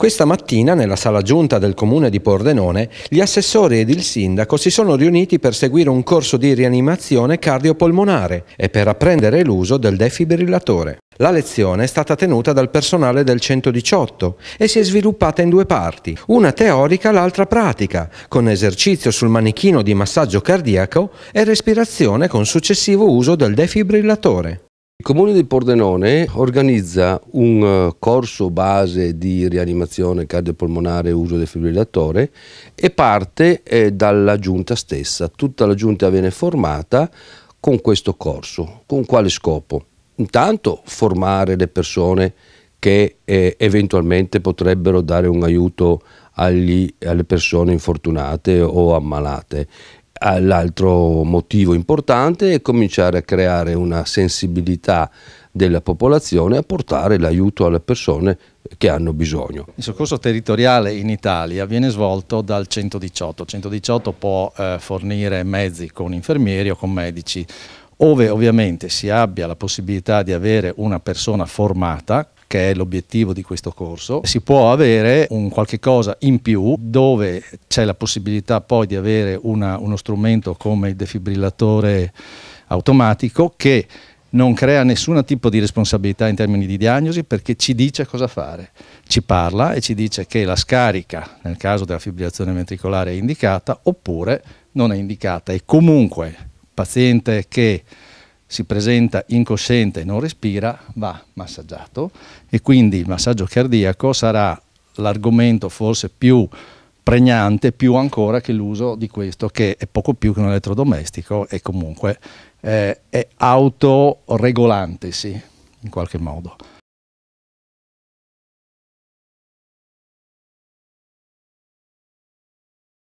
Questa mattina, nella sala giunta del comune di Pordenone, gli assessori ed il sindaco si sono riuniti per seguire un corso di rianimazione cardiopolmonare e per apprendere l'uso del defibrillatore. La lezione è stata tenuta dal personale del 118 e si è sviluppata in due parti, una teorica, l'altra pratica, con esercizio sul manichino di massaggio cardiaco e respirazione con successivo uso del defibrillatore. Il comune di Pordenone organizza un eh, corso base di rianimazione cardiopolmonare e uso del defibrillatore e parte eh, dalla giunta stessa. Tutta la giunta viene formata con questo corso. Con quale scopo? Intanto formare le persone che eh, eventualmente potrebbero dare un aiuto agli, alle persone infortunate o ammalate L'altro motivo importante è cominciare a creare una sensibilità della popolazione a portare l'aiuto alle persone che hanno bisogno. Il soccorso territoriale in Italia viene svolto dal 118. 118 può eh, fornire mezzi con infermieri o con medici, ove ovviamente si abbia la possibilità di avere una persona formata che è l'obiettivo di questo corso, si può avere un qualche cosa in più dove c'è la possibilità poi di avere una, uno strumento come il defibrillatore automatico che non crea nessun tipo di responsabilità in termini di diagnosi perché ci dice cosa fare, ci parla e ci dice che la scarica nel caso della fibrillazione ventricolare è indicata oppure non è indicata e comunque paziente che si presenta incosciente e non respira, va massaggiato e quindi il massaggio cardiaco sarà l'argomento forse più pregnante, più ancora che l'uso di questo che è poco più che un elettrodomestico e comunque eh, è autoregolante, in qualche modo.